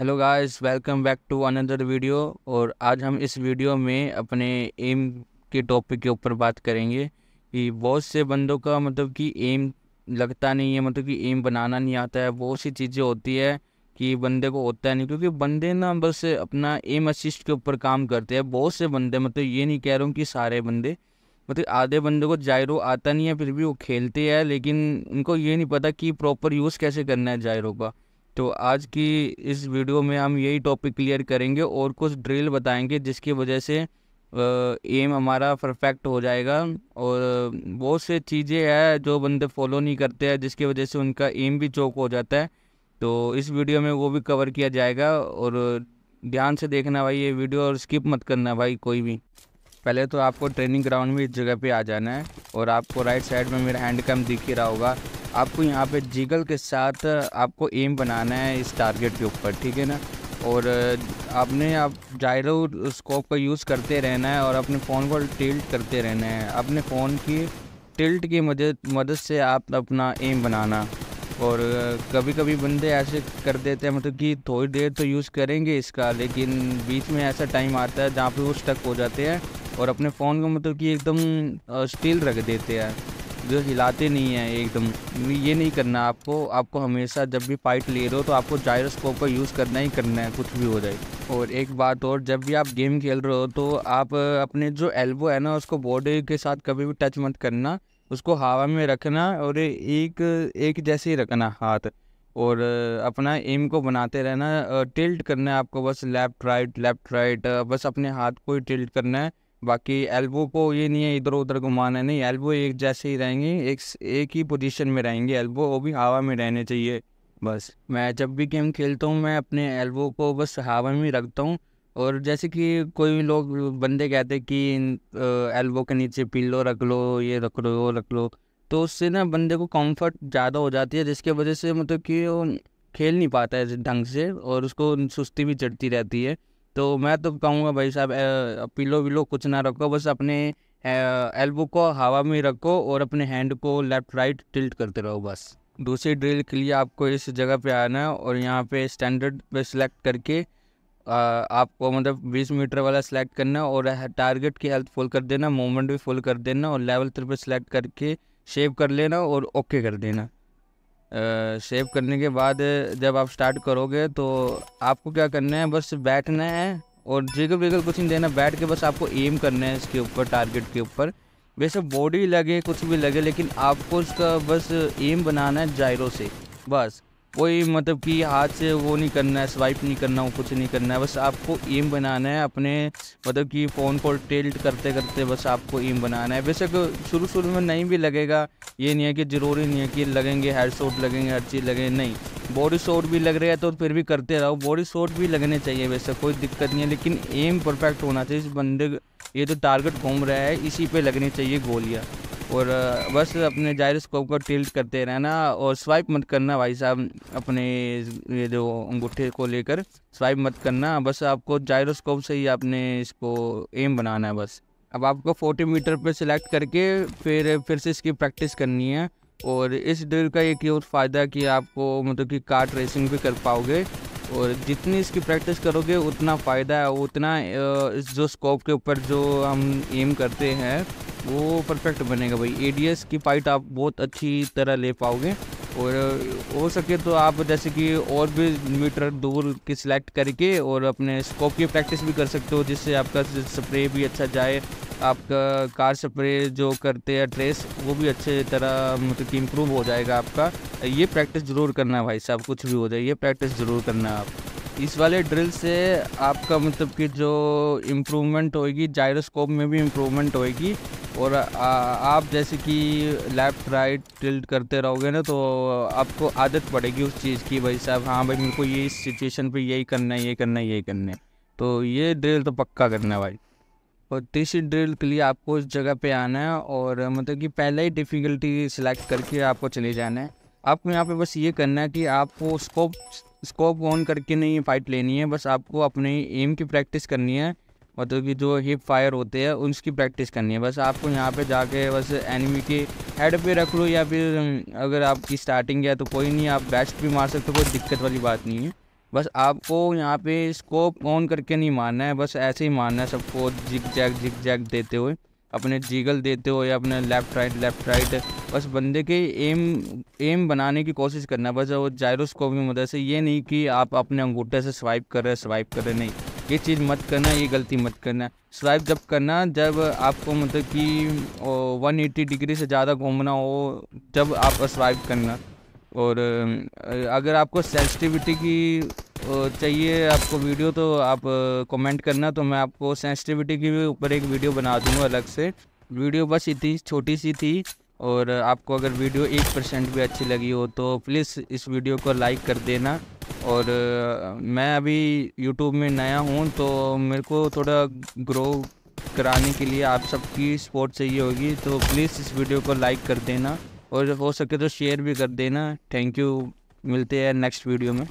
hello guys welcome back to another video और आज हम इस वीडियो में अपने एम के टॉपिक के ऊपर बात करेंगे कि बहुत से बंदों का मतलब कि एम लगता नहीं है मतलब कि एम बनाना नहीं आता है बहुत सी चीज़ें होती है कि बंदे को होता है नहीं क्योंकि बंदे ना बस अपना एम असिस्ट के ऊपर काम करते हैं बहुत से बंदे मतलब ये नहीं कह रहा हूँ कि सारे बंदे मतलब आधे बंदे को जायरो आता नहीं है फिर भी वो खेलते हैं लेकिन उनको ये नहीं पता कि प्रॉपर यूज़ कैसे करना है जायरो का तो आज की इस वीडियो में हम यही टॉपिक क्लियर करेंगे और कुछ ड्रिल बताएंगे जिसकी वजह से एम हमारा परफेक्ट हो जाएगा और बहुत से चीज़ें हैं जो बंदे फॉलो नहीं करते हैं जिसकी वजह से उनका एम भी चौक हो जाता है तो इस वीडियो में वो भी कवर किया जाएगा और ध्यान से देखना भाई ये वीडियो और स्किप मत करना भाई कोई भी पहले तो आपको ट्रेनिंग ग्राउंड में इस जगह पे आ जाना है और आपको राइट साइड में मेरा हैंड कम दिख ही रहा होगा आपको यहाँ पे जिगल के साथ आपको एम बनाना है इस टारगेट के ऊपर ठीक है ना और आपने आप जायरो स्कोप का यूज़ करते रहना है और अपने फ़ोन को टिल्ट करते रहना है अपने फ़ोन की टिल्ट की मदद मदद से आप अपना एम बनाना और कभी कभी बंदे ऐसे कर देते हैं मतलब कि थोड़ी देर तो यूज़ करेंगे इसका लेकिन बीच में ऐसा टाइम आता है जहाँ पे वो स्टक हो जाते हैं और अपने फ़ोन को मतलब कि एकदम स्टिल रख देते हैं जो हिलाते नहीं हैं एकदम ये नहीं करना आपको आपको हमेशा जब भी फाइट ले रहे हो तो आपको जायरोस्कोप का यूज़ करना ही करना है कुछ भी हो जाए और एक बात और जब भी आप गेम खेल रहे हो तो आप अपने जो एल्बो है ना उसको बॉडी के साथ कभी भी टच मत करना उसको हवा में रखना और एक एक जैसे ही रखना हाथ और अपना एम को बनाते रहना टिल्ट करना है आपको बस लेफ़्ट राइट लेफ़्ट राइट बस अपने हाथ को ही टिल्ट करना है बाकी एल्बो को ये नहीं है इधर उधर घुमाना नहीं एल्बो एक जैसे ही रहेंगे एक एक ही पोजीशन में रहेंगे एल्बो वो भी हवा में रहने चाहिए बस मैं जब भी गेम खेलता हूँ मैं अपने एल्बो को बस हवा में रखता हूँ और जैसे कि कोई लोग बंदे कहते हैं कि एल्बो के नीचे पिल्लो रख लो ये रख लो वो रख लो तो उससे ना बंदे को कंफर्ट ज़्यादा हो जाती है जिसके वजह से मतलब कि वो खेल नहीं पाता है ढंग से और उसको सुस्ती भी चढ़ती रहती है तो मैं तो कहूँगा भाई साहब पिलो विलो कुछ ना रखो बस अपने एल्बो को हवा में रखो और अपने हैंड को लेफ्ट राइट टिल्ट करते रहो बस दूसरी ड्रिल के लिए आपको इस जगह पे आना है और यहाँ पे स्टैंडर्ड पे सिलेक्ट करके आ, आपको मतलब 20 मीटर वाला सिलेक्ट करना और टारगेट की हेल्थ फुल कर देना मोमेंट भी फुल कर देना और लेवल थ्री पे सिलेक्ट करके शेव कर लेना और ओके कर देना शेव करने के बाद जब आप स्टार्ट करोगे तो आपको क्या करना है बस बैठना है और जिगर विगर कुछ नहीं देना बैठ के बस आपको एम करना है इसके ऊपर टारगेट के ऊपर वैसे बॉडी लगे कुछ भी लगे लेकिन आपको उसका बस एम बनाना है जायरो से बस कोई मतलब कि हाथ से वो नहीं करना है स्वाइप नहीं करना हो कुछ नहीं करना है बस आपको एम बनाना है अपने मतलब कि फ़ोन को टेल्ट करते करते बस आपको एम बनाना है बेशक शुरू शुरू में नहीं भी लगेगा ये नहीं है कि ज़रूरी नहीं है कि लगेंगे हेड शॉट लगेंगे हर चीज़ लगेंगे नहीं बॉडी शॉट भी लग रहा है तो फिर भी करते रहो बॉडी शॉट भी लगने चाहिए वैसे कोई दिक्कत नहीं है लेकिन एम परफेक्ट होना चाहिए इस बंदे ये तो टारगेट घूम रहा है इसी पर लगनी चाहिए गोलियाँ और बस अपने जायरोस्कोप को टिल्ट करते रहना और स्वाइप मत करना भाई साहब अपने ये जो अंगूठे को लेकर स्वाइप मत करना बस आपको जायरोस्कोप से ही आपने इसको एम बनाना है बस अब आपको 40 मीटर पर सिलेक्ट करके फिर फिर से इसकी प्रैक्टिस करनी है और इस ड्रिल का एक और फ़ायदा कि आपको मतलब कि कार रेसिंग भी कर पाओगे और जितनी इसकी प्रैक्टिस करोगे उतना फ़ायदा है उतना जो स्कोप के ऊपर जो हम एम करते हैं वो परफेक्ट बनेगा भाई एडीएस की फाइट आप बहुत अच्छी तरह ले पाओगे और हो सके तो आप जैसे कि और भी मीटर दूर की सिलेक्ट करके और अपने स्कोप की प्रैक्टिस भी कर सकते हो जिससे आपका स्प्रे भी अच्छा जाए आपका कार स्प्रे जो करते हैं ट्रेस वो भी अच्छे तरह मतलब कि इम्प्रूव हो जाएगा आपका ये प्रैक्टिस ज़रूर करना भाई साहब कुछ भी हो जाए ये प्रैक्टिस ज़रूर करना आप इस वाले ड्रिल से आपका मतलब कि जो इम्प्रूवमेंट होएगी जायरोस्कोप में भी इम्प्रूवमेंट होएगी और आ, आप जैसे कि लेफ़्ट राइट टिल्ट करते रहोगे ना तो आपको आदत पड़ेगी उस चीज़ की भाई साहब हाँ भाई मेरे को ये इस सिचुएशन पे यही करना है ये करना है ये करना है तो ये ड्रिल तो पक्का करना है भाई और तीसरी ड्रिल के लिए आपको उस जगह पे आना है और मतलब कि पहले ही डिफ़िकल्टी सिलेक्ट करके आपको चले जाना है आपको यहाँ पे बस ये करना है कि आपको स्कोप स्कोप ऑन करके नहीं फाइट लेनी है बस आपको अपने एम की प्रैक्टिस करनी है मतलब कि जो हिप फायर होते हैं उसकी प्रैक्टिस करनी है बस आपको यहाँ पे जाके बस एनिमी के हेड पे रख लो या फिर अगर आपकी स्टार्टिंग है तो कोई नहीं आप बेस्ट भी मार सकते हो कोई दिक्कत वाली बात नहीं है बस आपको यहाँ पे स्कोप ऑन करके नहीं मारना है बस ऐसे ही मारना है सबको जिग जैक जिग जैक देते हुए अपने जीगल देते हुए या अपने लेफ्ट राइट लेफ्ट राइट बस बंदे के एम एम बनाने की कोशिश करना है बस वो जायरोस्कोप की मदद से ये नहीं कि आप अपने अंगूठे से स्वाइप कर रहे स्वाइप कर रहे नहीं ये चीज़ मत करना ये गलती मत करना स्वाइप जब करना जब आपको मतलब कि 180 डिग्री से ज़्यादा घूमना हो जब आप स्वाइप करना और अगर आपको सेंसिटिविटी की चाहिए आपको वीडियो तो आप कमेंट करना तो मैं आपको सेंसिटिविटी के ऊपर एक वीडियो बना दूंगा अलग से वीडियो बस इतनी छोटी सी थी और आपको अगर वीडियो एक परसेंट भी अच्छी लगी हो तो प्लीज़ इस वीडियो को लाइक कर देना और मैं अभी यूट्यूब में नया हूँ तो मेरे को थोड़ा ग्रो कराने के लिए आप सबकी सपोर्ट चाहिए होगी तो प्लीज़ इस वीडियो को लाइक कर देना और हो सके तो शेयर भी कर देना थैंक यू मिलते हैं नेक्स्ट वीडियो में